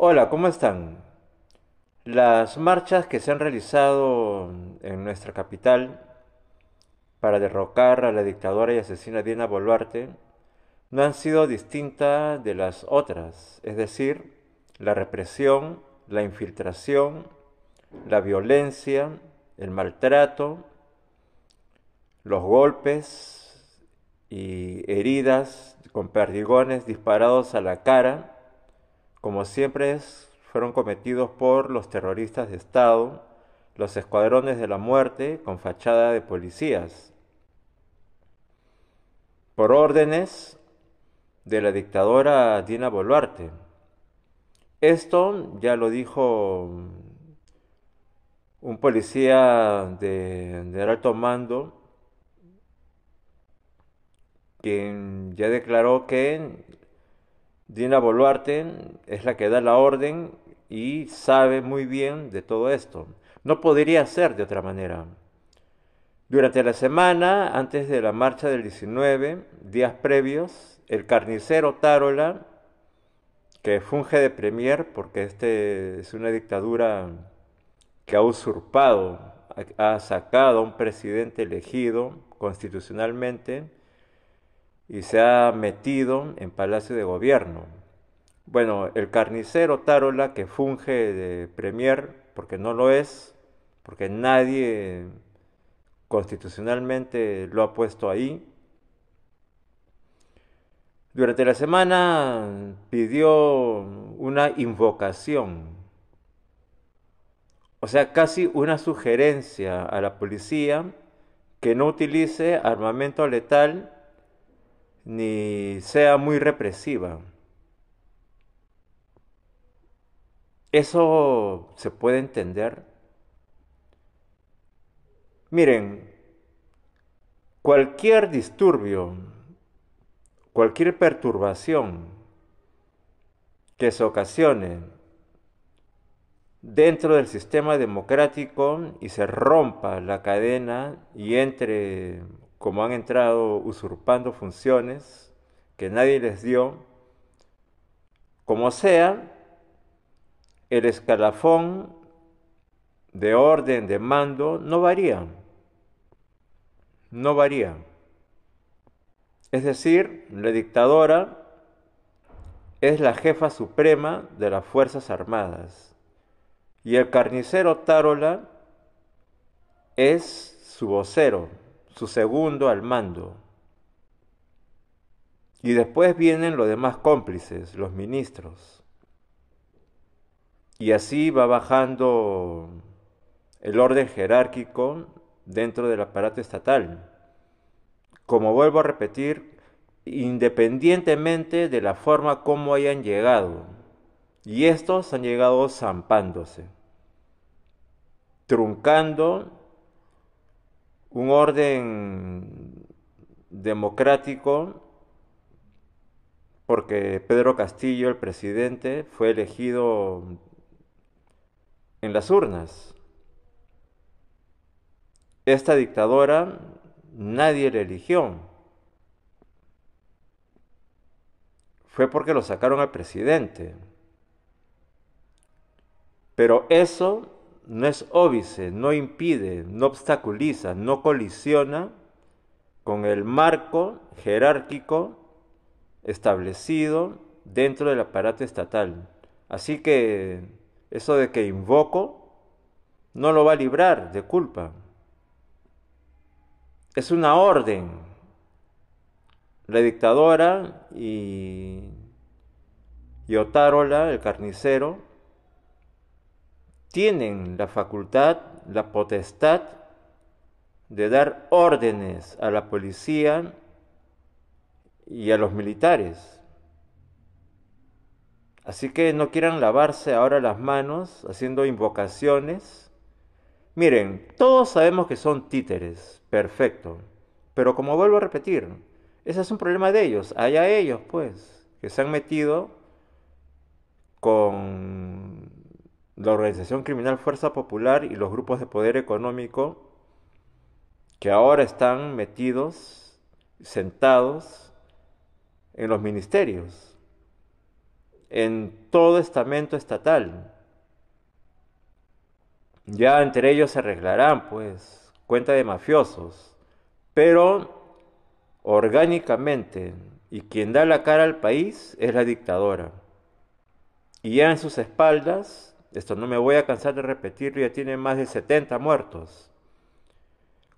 Hola, ¿cómo están? Las marchas que se han realizado en nuestra capital para derrocar a la dictadora y asesina Diana Boluarte no han sido distintas de las otras, es decir, la represión, la infiltración, la violencia, el maltrato, los golpes y heridas con perdigones disparados a la cara como siempre fueron cometidos por los terroristas de Estado, los escuadrones de la muerte con fachada de policías. Por órdenes de la dictadora Dina Boluarte. Esto ya lo dijo un policía de alto mando, quien ya declaró que Dina Boluarte es la que da la orden y sabe muy bien de todo esto. No podría ser de otra manera. Durante la semana, antes de la marcha del 19, días previos, el carnicero Tarola, que funge de premier, porque este es una dictadura que ha usurpado, ha sacado a un presidente elegido constitucionalmente, y se ha metido en Palacio de Gobierno. Bueno, el carnicero Tarola, que funge de premier, porque no lo es, porque nadie constitucionalmente lo ha puesto ahí. Durante la semana pidió una invocación, o sea, casi una sugerencia a la policía que no utilice armamento letal ni sea muy represiva. Eso se puede entender. Miren, cualquier disturbio, cualquier perturbación que se ocasione dentro del sistema democrático y se rompa la cadena y entre como han entrado usurpando funciones que nadie les dio, como sea, el escalafón de orden de mando no varía, no varía. Es decir, la dictadora es la jefa suprema de las Fuerzas Armadas y el carnicero Tarola es su vocero, su segundo al mando. Y después vienen los demás cómplices, los ministros. Y así va bajando el orden jerárquico dentro del aparato estatal. Como vuelvo a repetir, independientemente de la forma como hayan llegado. Y estos han llegado zampándose, truncando un orden democrático porque Pedro Castillo, el presidente, fue elegido en las urnas. Esta dictadora nadie la eligió. Fue porque lo sacaron al presidente. Pero eso no es óbice, no impide, no obstaculiza, no colisiona con el marco jerárquico establecido dentro del aparato estatal. Así que eso de que invoco no lo va a librar de culpa. Es una orden. La dictadora y, y Otárola, el carnicero, tienen la facultad, la potestad de dar órdenes a la policía y a los militares. Así que no quieran lavarse ahora las manos haciendo invocaciones. Miren, todos sabemos que son títeres, perfecto. Pero como vuelvo a repetir, ese es un problema de ellos, allá ellos pues, que se han metido con la organización criminal Fuerza Popular y los grupos de poder económico que ahora están metidos, sentados en los ministerios, en todo estamento estatal. Ya entre ellos se arreglarán, pues, cuenta de mafiosos, pero orgánicamente, y quien da la cara al país es la dictadora. Y ya en sus espaldas esto no me voy a cansar de repetirlo, ya tiene más de 70 muertos.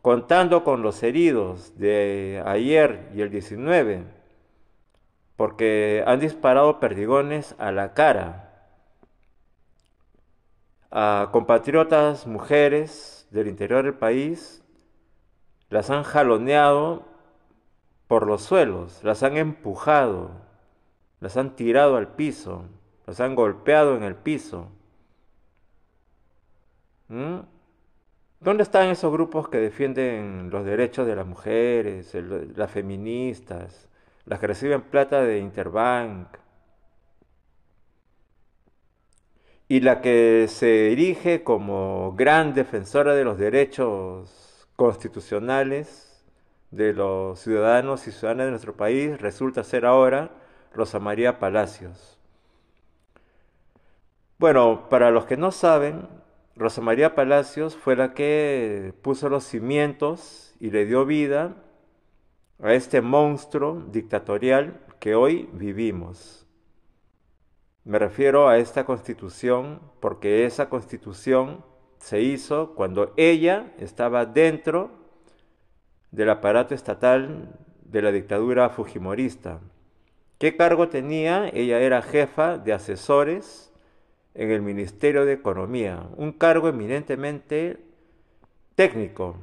Contando con los heridos de ayer y el 19, porque han disparado perdigones a la cara a compatriotas mujeres del interior del país, las han jaloneado por los suelos, las han empujado, las han tirado al piso, las han golpeado en el piso. ¿Mm? ¿Dónde están esos grupos que defienden los derechos de las mujeres, las feministas, las que reciben plata de Interbank? Y la que se erige como gran defensora de los derechos constitucionales de los ciudadanos y ciudadanas de nuestro país resulta ser ahora Rosa María Palacios. Bueno, para los que no saben, Rosa María Palacios fue la que puso los cimientos y le dio vida a este monstruo dictatorial que hoy vivimos. Me refiero a esta constitución porque esa constitución se hizo cuando ella estaba dentro del aparato estatal de la dictadura fujimorista. ¿Qué cargo tenía? Ella era jefa de asesores en el Ministerio de Economía, un cargo eminentemente técnico.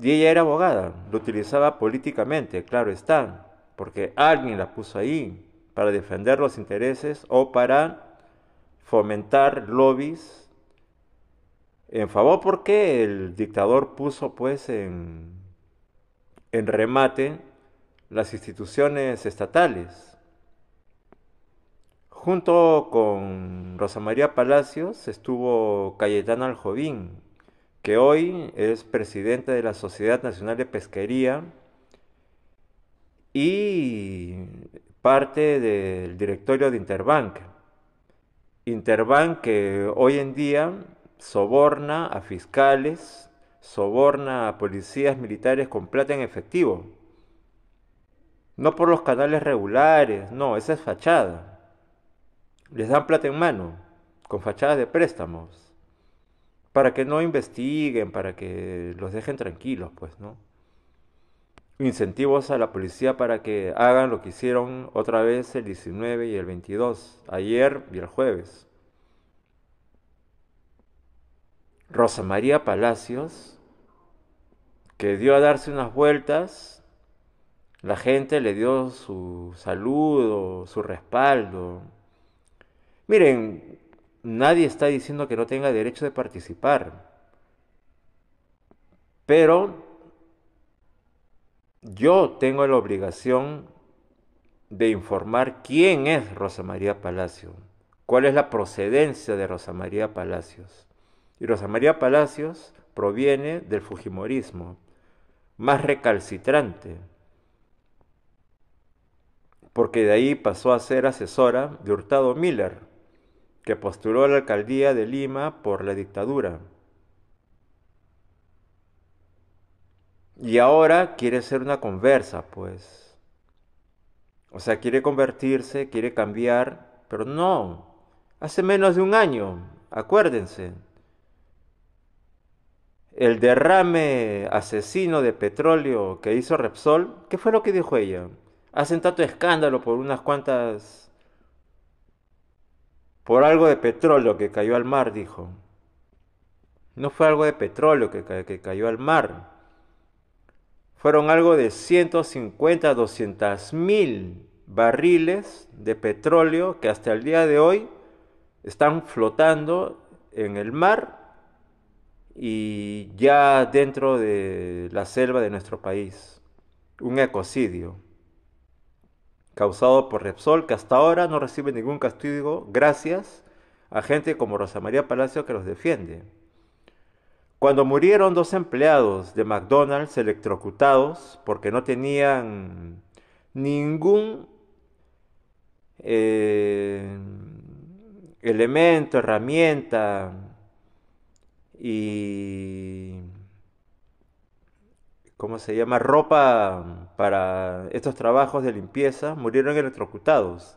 Y ella era abogada, lo utilizaba políticamente, claro está, porque alguien la puso ahí para defender los intereses o para fomentar lobbies en favor porque el dictador puso pues en, en remate las instituciones estatales Junto con Rosa María Palacios estuvo Cayetano Aljovín, que hoy es presidente de la Sociedad Nacional de Pesquería y parte del directorio de Interbank. Interbank que hoy en día soborna a fiscales, soborna a policías militares con plata en efectivo. No por los canales regulares, no, esa es fachada les dan plata en mano, con fachadas de préstamos, para que no investiguen, para que los dejen tranquilos, pues, ¿no? Incentivos a la policía para que hagan lo que hicieron otra vez el 19 y el 22, ayer y el jueves. Rosa María Palacios, que dio a darse unas vueltas, la gente le dio su saludo, su respaldo, Miren, nadie está diciendo que no tenga derecho de participar, pero yo tengo la obligación de informar quién es Rosa María Palacio, cuál es la procedencia de Rosa María Palacios. Y Rosa María Palacios proviene del Fujimorismo, más recalcitrante, porque de ahí pasó a ser asesora de Hurtado Miller que postuló la alcaldía de Lima por la dictadura. Y ahora quiere ser una conversa, pues. O sea, quiere convertirse, quiere cambiar, pero no. Hace menos de un año, acuérdense. El derrame asesino de petróleo que hizo Repsol, ¿qué fue lo que dijo ella? Hacen tanto escándalo por unas cuantas por algo de petróleo que cayó al mar, dijo. No fue algo de petróleo que, cayó al mar. Fueron algo de 150 200 mil barriles de petróleo que hasta el día de hoy están flotando en el mar y ya dentro de la selva de nuestro país. Un ecocidio causado por Repsol, que hasta ahora no recibe ningún castigo gracias a gente como Rosa María Palacio que los defiende. Cuando murieron dos empleados de McDonald's electrocutados porque no tenían ningún eh, elemento, herramienta y ¿cómo se llama? Ropa para estos trabajos de limpieza, murieron electrocutados.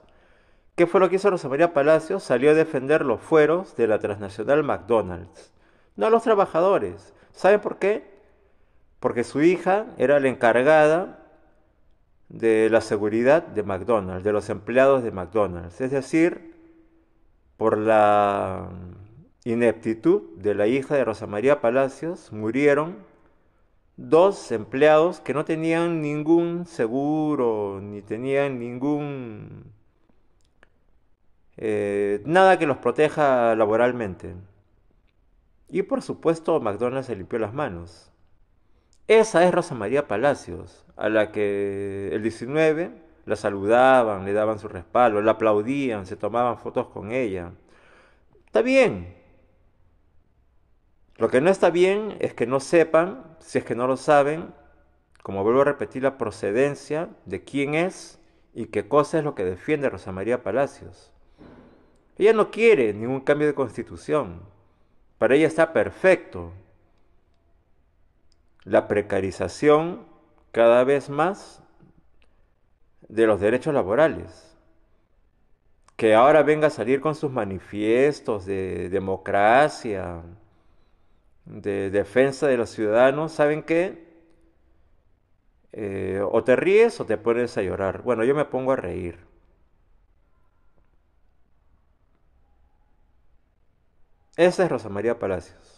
¿Qué fue lo que hizo Rosa María Palacios? Salió a defender los fueros de la transnacional McDonald's. No a los trabajadores. ¿Saben por qué? Porque su hija era la encargada de la seguridad de McDonald's, de los empleados de McDonald's. Es decir, por la ineptitud de la hija de Rosa María Palacios murieron dos empleados que no tenían ningún seguro, ni tenían ningún... Eh, nada que los proteja laboralmente. Y por supuesto McDonald's se limpió las manos. Esa es Rosa María Palacios, a la que el 19 la saludaban, le daban su respaldo, la aplaudían, se tomaban fotos con ella. Está bien. Lo que no está bien es que no sepan si es que no lo saben, como vuelvo a repetir, la procedencia de quién es y qué cosa es lo que defiende Rosa María Palacios. Ella no quiere ningún cambio de constitución. Para ella está perfecto. La precarización cada vez más de los derechos laborales. Que ahora venga a salir con sus manifiestos de democracia, de defensa de los ciudadanos, ¿saben qué? Eh, o te ríes o te pones a llorar. Bueno, yo me pongo a reír. Esa es Rosa María Palacios.